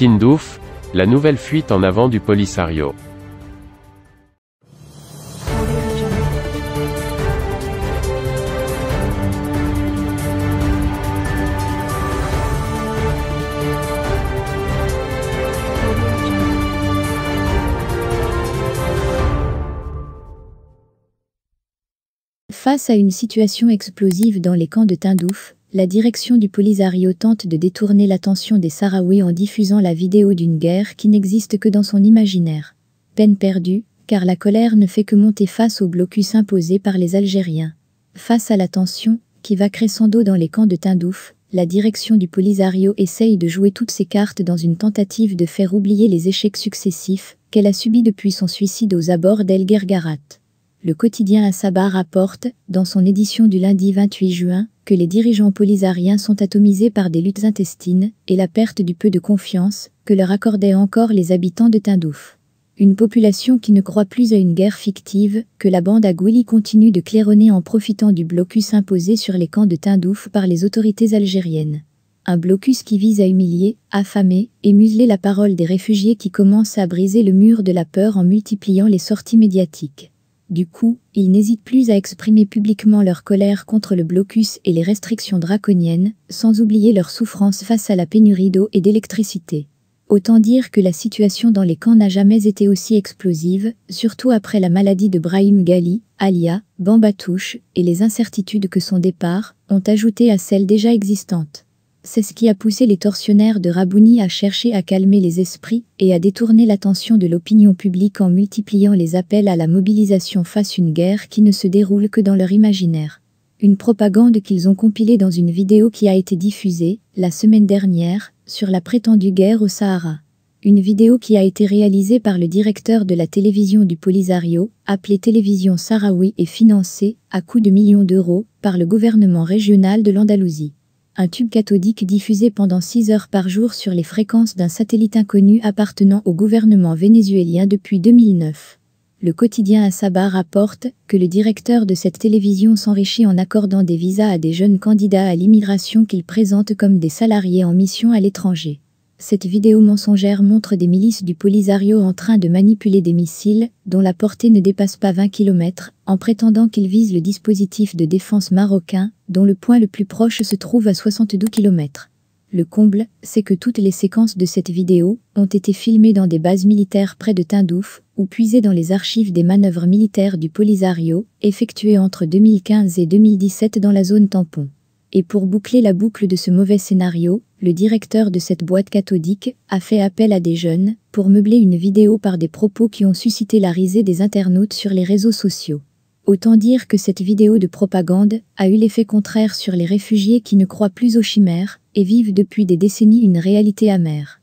Tindouf, la nouvelle fuite en avant du Polisario. Face à une situation explosive dans les camps de Tindouf, la direction du Polisario tente de détourner l'attention des Sahraouis en diffusant la vidéo d'une guerre qui n'existe que dans son imaginaire. Peine perdue, car la colère ne fait que monter face au blocus imposé par les Algériens. Face à la tension, qui va crescendo dans les camps de Tindouf, la direction du Polisario essaye de jouer toutes ses cartes dans une tentative de faire oublier les échecs successifs qu'elle a subis depuis son suicide aux abords d'El Gergarat. Le quotidien Asaba rapporte, dans son édition du lundi 28 juin, que les dirigeants polisariens sont atomisés par des luttes intestines et la perte du peu de confiance que leur accordaient encore les habitants de Tindouf une population qui ne croit plus à une guerre fictive, que la bande à continue de claironner en profitant du blocus imposé sur les camps de Tindouf par les autorités algériennes. Un blocus qui vise à humilier, affamer et museler la parole des réfugiés qui commencent à briser le mur de la peur en multipliant les sorties médiatiques. Du coup, ils n'hésitent plus à exprimer publiquement leur colère contre le blocus et les restrictions draconiennes, sans oublier leur souffrance face à la pénurie d'eau et d'électricité. Autant dire que la situation dans les camps n'a jamais été aussi explosive, surtout après la maladie de Brahim Ghali, Alia, Bambatouche, et les incertitudes que son départ ont ajoutées à celles déjà existantes. C'est ce qui a poussé les tortionnaires de Rabouni à chercher à calmer les esprits et à détourner l'attention de l'opinion publique en multipliant les appels à la mobilisation face à une guerre qui ne se déroule que dans leur imaginaire. Une propagande qu'ils ont compilée dans une vidéo qui a été diffusée, la semaine dernière, sur la prétendue guerre au Sahara. Une vidéo qui a été réalisée par le directeur de la télévision du Polisario, appelée Télévision Sahraoui et financée, à coût de millions d'euros, par le gouvernement régional de l'Andalousie un tube cathodique diffusé pendant 6 heures par jour sur les fréquences d'un satellite inconnu appartenant au gouvernement vénézuélien depuis 2009. Le quotidien Asaba rapporte que le directeur de cette télévision s'enrichit en accordant des visas à des jeunes candidats à l'immigration qu'il présente comme des salariés en mission à l'étranger. Cette vidéo mensongère montre des milices du Polisario en train de manipuler des missiles, dont la portée ne dépasse pas 20 km, en prétendant qu'ils visent le dispositif de défense marocain, dont le point le plus proche se trouve à 72 km. Le comble, c'est que toutes les séquences de cette vidéo ont été filmées dans des bases militaires près de Tindouf, ou puisées dans les archives des manœuvres militaires du Polisario, effectuées entre 2015 et 2017 dans la zone tampon. Et pour boucler la boucle de ce mauvais scénario, le directeur de cette boîte cathodique a fait appel à des jeunes pour meubler une vidéo par des propos qui ont suscité la risée des internautes sur les réseaux sociaux. Autant dire que cette vidéo de propagande a eu l'effet contraire sur les réfugiés qui ne croient plus aux chimères et vivent depuis des décennies une réalité amère.